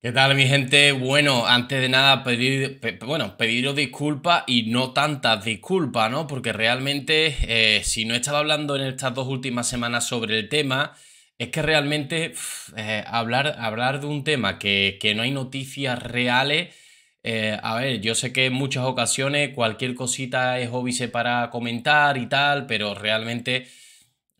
¿Qué tal, mi gente? Bueno, antes de nada, pedir, bueno, pediros disculpas y no tantas disculpas, ¿no? Porque realmente, eh, si no he estado hablando en estas dos últimas semanas sobre el tema, es que realmente eh, hablar, hablar de un tema que, no hay noticias reales. Eh, a ver, yo sé que en muchas ocasiones cualquier cosita es óbice para comentar y tal, pero realmente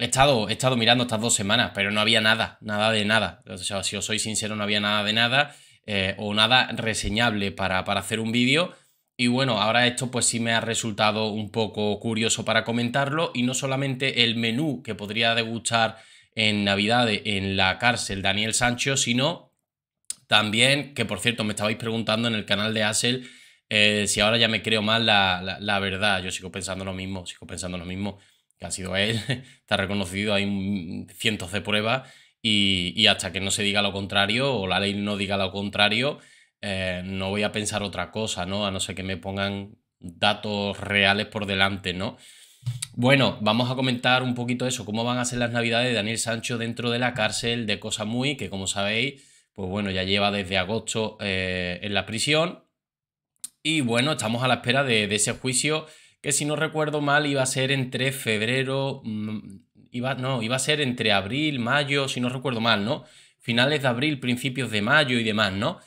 He estado, he estado mirando estas dos semanas, pero no había nada, nada de nada. O sea, si os soy sincero, no había nada de nada eh, o nada reseñable para, para hacer un vídeo. Y bueno, ahora esto pues sí me ha resultado un poco curioso para comentarlo y no solamente el menú que podría degustar en Navidad en la cárcel Daniel Sancho, sino también, que por cierto me estabais preguntando en el canal de Asel eh, si ahora ya me creo mal la, la, verdad. Yo sigo pensando lo mismo, sigo pensando lo mismo que ha sido él, está reconocido, hay cientos de pruebas y, hasta que no se diga lo contrario o la ley no diga lo contrario, eh, no voy a pensar otra cosa, ¿no? A no ser que me pongan datos reales por delante, ¿no? Bueno, vamos a comentar un poquito eso, cómo van a ser las navidades de Daniel Sancho dentro de la cárcel de Cosa Muy, que como sabéis, pues bueno, ya lleva desde agosto eh, en la prisión. Y bueno, estamos a la espera de ese juicio que si no recuerdo mal iba a ser entre febrero, mm, iba, no, iba a ser entre abril, mayo, si no recuerdo mal, ¿no? Finales de abril, principios de mayo y demás, ¿no?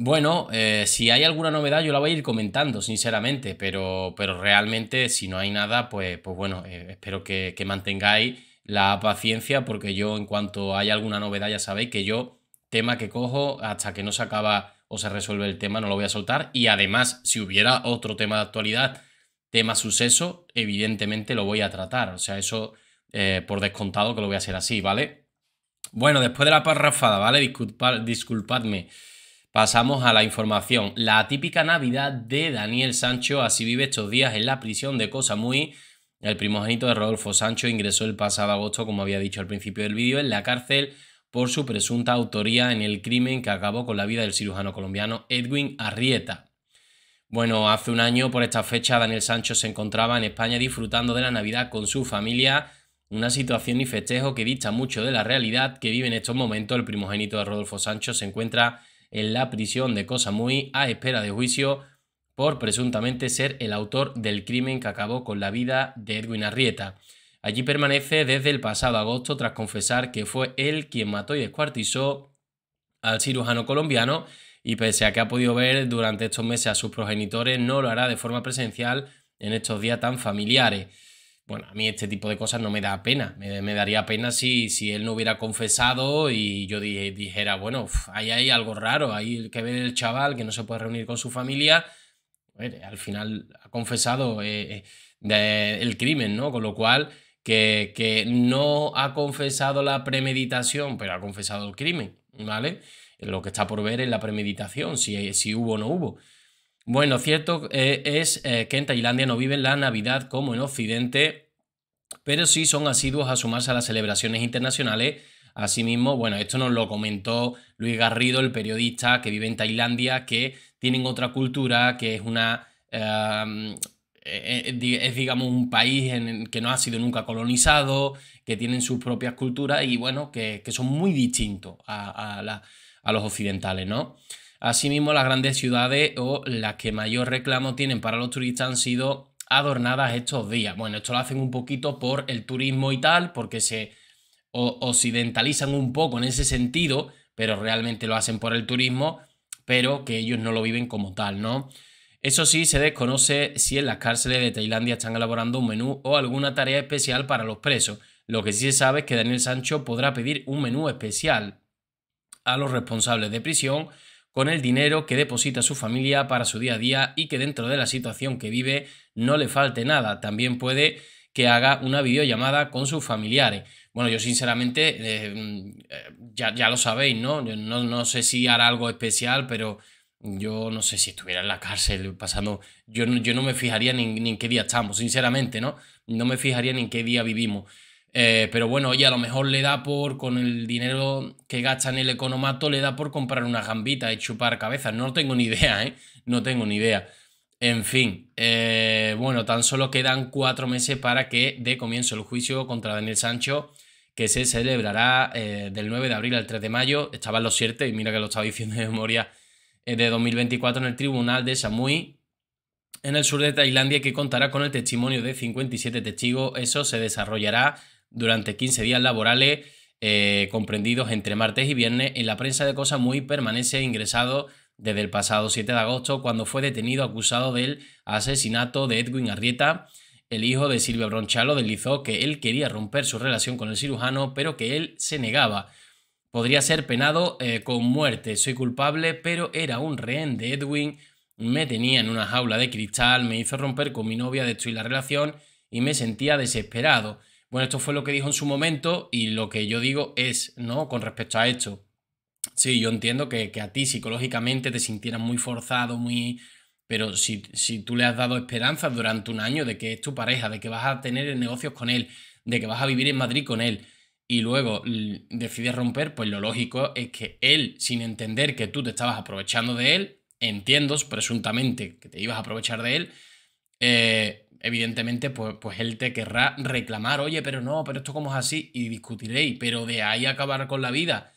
Bueno, eh, si hay alguna novedad yo la voy a ir comentando, sinceramente, pero, pero realmente si no hay nada, pues, pues bueno, eh, espero que, mantengáis la paciencia porque yo en cuanto haya alguna novedad ya sabéis que yo tema que cojo hasta que no se acaba o se resuelve el tema no lo voy a soltar y además si hubiera otro tema de actualidad Tema suceso, evidentemente lo voy a tratar, o sea, eso eh, por descontado que lo voy a hacer así, ¿vale? Bueno, después de la parrafada, ¿vale? Disculpad, disculpadme. Pasamos a la información. La típica Navidad de Daniel Sancho, así vive estos días en la prisión de Cosa Muy. El primogénito de Rodolfo Sancho ingresó el pasado agosto, como había dicho al principio del vídeo, en la cárcel por su presunta autoría en el crimen que acabó con la vida del cirujano colombiano Edwin Arrieta. Bueno, hace un año por esta fecha Daniel Sancho se encontraba en España disfrutando de la Navidad con su familia, una situación y festejo que dista mucho de la realidad que vive en estos momentos. El primogénito de Rodolfo Sancho se encuentra en la prisión de Cosa Muy a espera de juicio por presuntamente ser el autor del crimen que acabó con la vida de Edwin Arrieta. Allí permanece desde el pasado agosto tras confesar que fue él quien mató y descuartizó al cirujano colombiano y pese a que ha podido ver durante estos meses a sus progenitores, no lo hará de forma presencial en estos días tan familiares. Bueno, a mí este tipo de cosas no me da pena, me, daría pena si, si, él no hubiera confesado y yo dijera, bueno, ahí hay algo raro, Hay que ver el chaval que no se puede reunir con su familia, pues, eh, al final ha confesado eh, eh, el crimen, ¿no? Con lo cual, que, que no ha confesado la premeditación, pero ha confesado el crimen, ¿vale? Lo que está por ver es la premeditación, si, si hubo o no hubo. Bueno, cierto eh, es eh, que en Tailandia no viven la Navidad como en Occidente, pero sí son asiduos a sumarse a las celebraciones internacionales. Asimismo, bueno, esto nos lo comentó Luis Garrido, el periodista que vive en Tailandia, que tienen otra cultura, que es una... E, e, e, es, digamos, un país en que no ha sido nunca colonizado, que tienen sus propias culturas y, bueno, que, son muy distintos a, a la a los occidentales, ¿no? Asimismo, las grandes ciudades o las que mayor reclamo tienen para los turistas han sido adornadas estos días. Bueno, esto lo hacen un poquito por el turismo y tal, porque se occidentalizan un poco en ese sentido, pero realmente lo hacen por el turismo, pero que ellos no lo viven como tal, ¿no? Eso sí, se desconoce si en las cárceles de Tailandia están elaborando un menú o alguna tarea especial para los presos. Lo que sí se sabe es que Daniel Sancho podrá pedir un menú especial a los responsables de prisión con el dinero que deposita su familia para su día a día y que dentro de la situación que vive no le falte nada. También puede que haga una videollamada con sus familiares. Bueno, yo sinceramente, eh, mm, eh, ya, lo sabéis, ¿no? ¿no? No sé si hará algo especial, pero yo no sé si estuviera en la cárcel pasando, yo, yo no me fijaría ni, en qué día estamos, sinceramente, ¿no? No me fijaría ni en qué día vivimos. Eh, pero bueno, oye, a lo mejor le da por, con el dinero que gasta en el economato, le da por comprar una gambita y chupar cabezas. No tengo ni idea, ¿eh? No tengo ni idea. En fin, eh, bueno, tan solo quedan cuatro meses para que dé comienzo el juicio contra Daniel Sancho, que se celebrará eh, del 9 de abril al 3 de mayo. Estaba en los 7 y mira que lo estaba diciendo de memoria, de 2024 en el tribunal de Samui, en el sur de Tailandia, que contará con el testimonio de 57 testigos. Eso se desarrollará durante 15 días laborales eh, comprendidos entre martes y viernes. En la prensa de Cosa Muy permanece e ingresado desde el pasado 7 de agosto, cuando fue detenido acusado del asesinato de Edwin Arrieta, el hijo de Silvia Bronchalo, deslizó que él quería romper su relación con el cirujano, pero que él se negaba. Podría ser penado eh, con muerte. Soy culpable, pero era un rehén de Edwin. Me tenía en una jaula de cristal, me hizo romper con mi novia, destruir la relación y me sentía desesperado. Bueno, esto fue lo que dijo en su momento y lo que yo digo es, ¿no? Con respecto a esto. Sí, yo entiendo que, a ti psicológicamente te sintieras muy forzado, muy... Pero si, tú le has dado esperanzas durante un año de que es tu pareja, de que vas a tener negocios con él, de que vas a vivir en Madrid con él, y luego decides romper, pues lo lógico es que él, sin entender que tú te estabas aprovechando de él, entiendos presuntamente que te ibas a aprovechar de él, eh, evidentemente, pues, pues, él te querrá reclamar, oye, pero no, pero esto como es así, y discutiréis, pero de ahí acabar con la vida,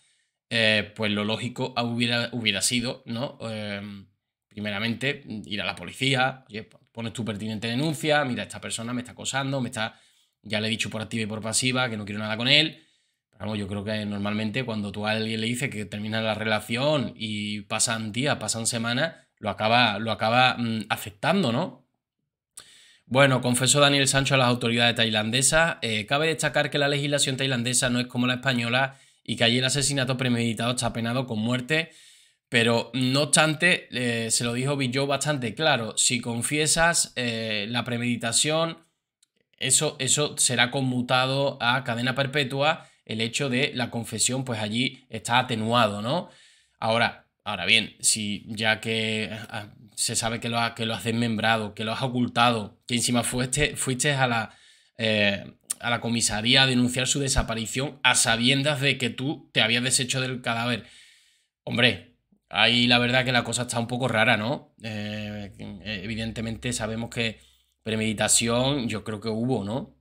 eh, pues lo lógico hubiera, hubiera sido, ¿no? Em, primeramente, ir a la policía, oye, pones tu pertinente denuncia, mira, esta persona me está acosando, me está, ya le he dicho por activa y por pasiva que no quiero nada con él. Pero vamos, yo creo que normalmente cuando tú a alguien le dices que termina la relación y pasan días, pasan semanas, lo acaba, lo acaba mm, aceptando, ¿no? Bueno, confesó Daniel Sancho a las autoridades tailandesas. Eh, cabe destacar que la legislación tailandesa no es como la española y que allí el asesinato premeditado está penado con muerte. Pero no obstante, eh, se lo dijo billó bastante claro. Si confiesas eh, la premeditación, eso, eso será conmutado a cadena perpetua. El hecho de la confesión, pues allí está atenuado, ¿no? Ahora, ahora bien, si ya que ah, se sabe que lo, que lo has desmembrado, que lo has ocultado, que encima fuiste, fuiste a, la, eh, a la comisaría a denunciar su desaparición a sabiendas de que tú te habías deshecho del cadáver. Hombre, ahí la verdad que la cosa está un poco rara, ¿no? Eh, evidentemente sabemos que premeditación yo creo que hubo, ¿no?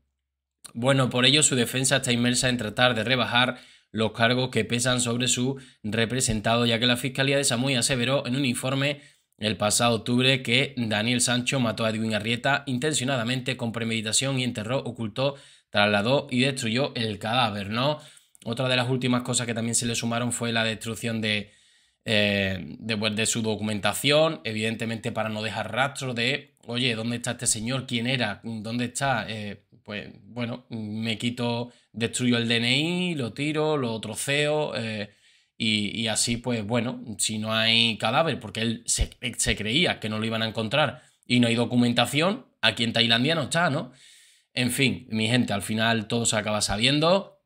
Bueno, por ello su defensa está inmersa en tratar de rebajar los cargos que pesan sobre su representado, ya que la Fiscalía de Samui aseveró en un informe el pasado octubre que Daniel Sancho mató a Edwin Arrieta intencionadamente con premeditación y enterró, ocultó, trasladó y destruyó el cadáver, ¿no? Otra de las últimas cosas que también se le sumaron fue la destrucción de, eh, pues, de, su documentación, evidentemente para no dejar rastro de, oye, ¿dónde está este señor? ¿Quién era? ¿Dónde está? Eh, pues bueno, me quito, destruyo el DNI, lo tiro, lo troceo. Eh, y, así, pues bueno, si no hay cadáver, porque él se, creía que no lo iban a encontrar y no hay documentación, aquí en Tailandia no está, ¿no? En fin, mi gente, al final todo se acaba sabiendo.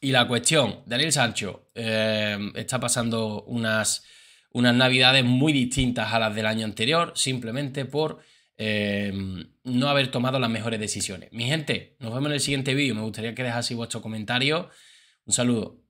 Y la cuestión, Daniel Sancho eh, está pasando unas, unas navidades muy distintas a las del año anterior, simplemente por eh, no haber tomado las mejores decisiones. Mi gente, nos vemos en el siguiente vídeo. Me gustaría que dejase vuestro comentario. Un saludo.